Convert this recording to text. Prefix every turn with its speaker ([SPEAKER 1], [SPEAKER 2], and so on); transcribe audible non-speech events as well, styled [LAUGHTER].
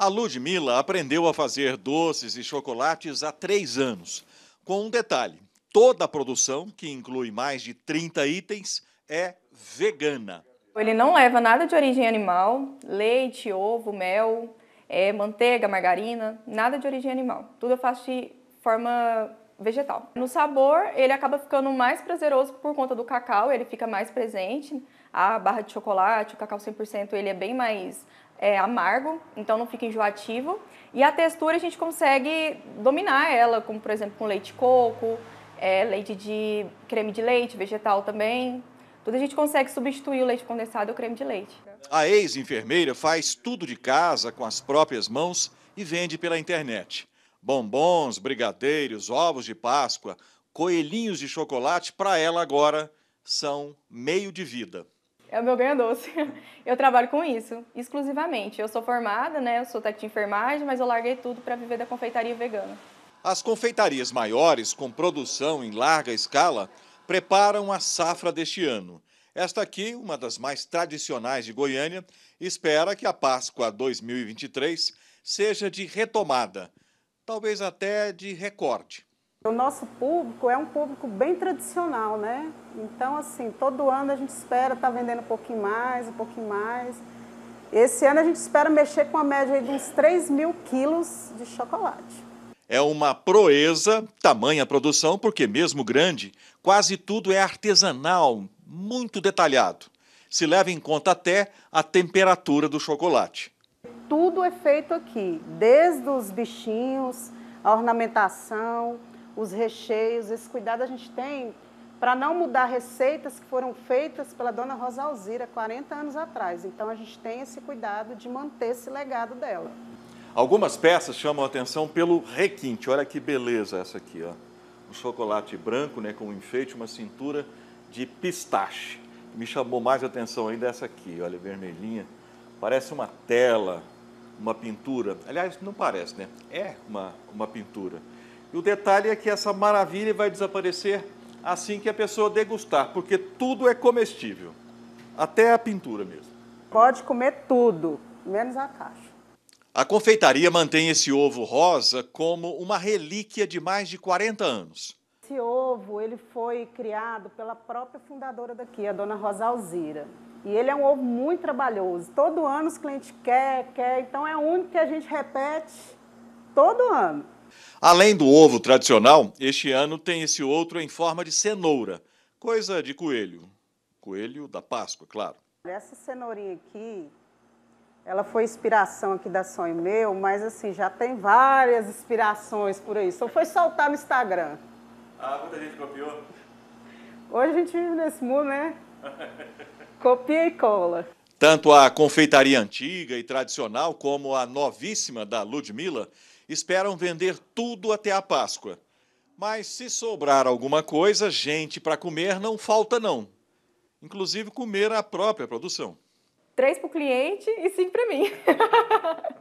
[SPEAKER 1] A Ludmilla aprendeu a fazer doces e chocolates há três anos. Com um detalhe: toda a produção, que inclui mais de 30 itens, é vegana.
[SPEAKER 2] Ele não leva nada de origem animal, leite, ovo, mel, é, manteiga, margarina, nada de origem animal. Tudo eu faço de forma vegetal. No sabor, ele acaba ficando mais prazeroso por conta do cacau, ele fica mais presente. A barra de chocolate, o cacau 100%, ele é bem mais é, amargo, então não fica enjoativo. E a textura a gente consegue dominar ela, como por exemplo com leite coco, é, leite de creme de leite, vegetal também. Tudo a gente consegue substituir o leite condensado ou creme de leite.
[SPEAKER 1] A ex-enfermeira faz tudo de casa com as próprias mãos e vende pela internet. Bombons, brigadeiros, ovos de Páscoa, coelhinhos de chocolate, para ela agora são meio de vida.
[SPEAKER 2] É o meu ganha-doce. [LAUGHS] Eu trabalho com isso, exclusivamente. Eu sou formada, né? Eu sou técnica de enfermagem, mas eu larguei tudo para viver da confeitaria vegana.
[SPEAKER 1] As confeitarias maiores, com produção em larga escala, preparam a safra deste ano. Esta aqui, uma das mais tradicionais de Goiânia, espera que a Páscoa 2023 seja de retomada, talvez até de recorte.
[SPEAKER 3] O nosso público é um público bem tradicional, né? Então, assim, todo ano a gente espera estar tá vendendo um pouquinho mais, um pouquinho mais. Esse ano a gente espera mexer com a média de uns 3 mil quilos de chocolate.
[SPEAKER 1] É uma proeza, tamanha produção, porque mesmo grande, quase tudo é artesanal, muito detalhado. Se leva em conta até a temperatura do chocolate.
[SPEAKER 3] Tudo é feito aqui, desde os bichinhos, a ornamentação, os recheios, esse cuidado a gente tem para não mudar receitas que foram feitas pela dona Rosa Alzira 40 anos atrás. Então a gente tem esse cuidado de manter esse legado dela.
[SPEAKER 1] Algumas peças chamam a atenção pelo requinte. Olha que beleza essa aqui, ó. Um chocolate branco, né, com um enfeite, uma cintura de pistache. Me chamou mais atenção ainda essa aqui, olha, vermelhinha. Parece uma tela, uma pintura. Aliás, não parece, né? É uma, uma pintura e o detalhe é que essa maravilha vai desaparecer assim que a pessoa degustar, porque tudo é comestível, até a pintura mesmo.
[SPEAKER 3] Pode comer tudo, menos a caixa.
[SPEAKER 1] A confeitaria mantém esse ovo rosa como uma relíquia de mais de 40 anos.
[SPEAKER 3] Esse ovo ele foi criado pela própria fundadora daqui, a dona Rosa Alzira. E ele é um ovo muito trabalhoso. Todo ano os clientes querem, querem, então é o único que a gente repete todo ano.
[SPEAKER 1] Além do ovo tradicional, este ano tem esse outro em forma de cenoura, coisa de coelho. Coelho da Páscoa, claro.
[SPEAKER 3] Essa cenourinha aqui, ela foi inspiração aqui da Sonho Meu, mas assim, já tem várias inspirações por aí. Só foi soltar no Instagram.
[SPEAKER 1] Ah, muita gente copiou.
[SPEAKER 3] Hoje a gente vive nesse mundo, né? [LAUGHS] Copia e cola.
[SPEAKER 1] Tanto a confeitaria antiga e tradicional como a novíssima da Ludmilla esperam vender tudo até a Páscoa. Mas se sobrar alguma coisa, gente para comer não falta não. Inclusive comer a própria produção.
[SPEAKER 2] Três para o cliente e cinco para mim. [LAUGHS]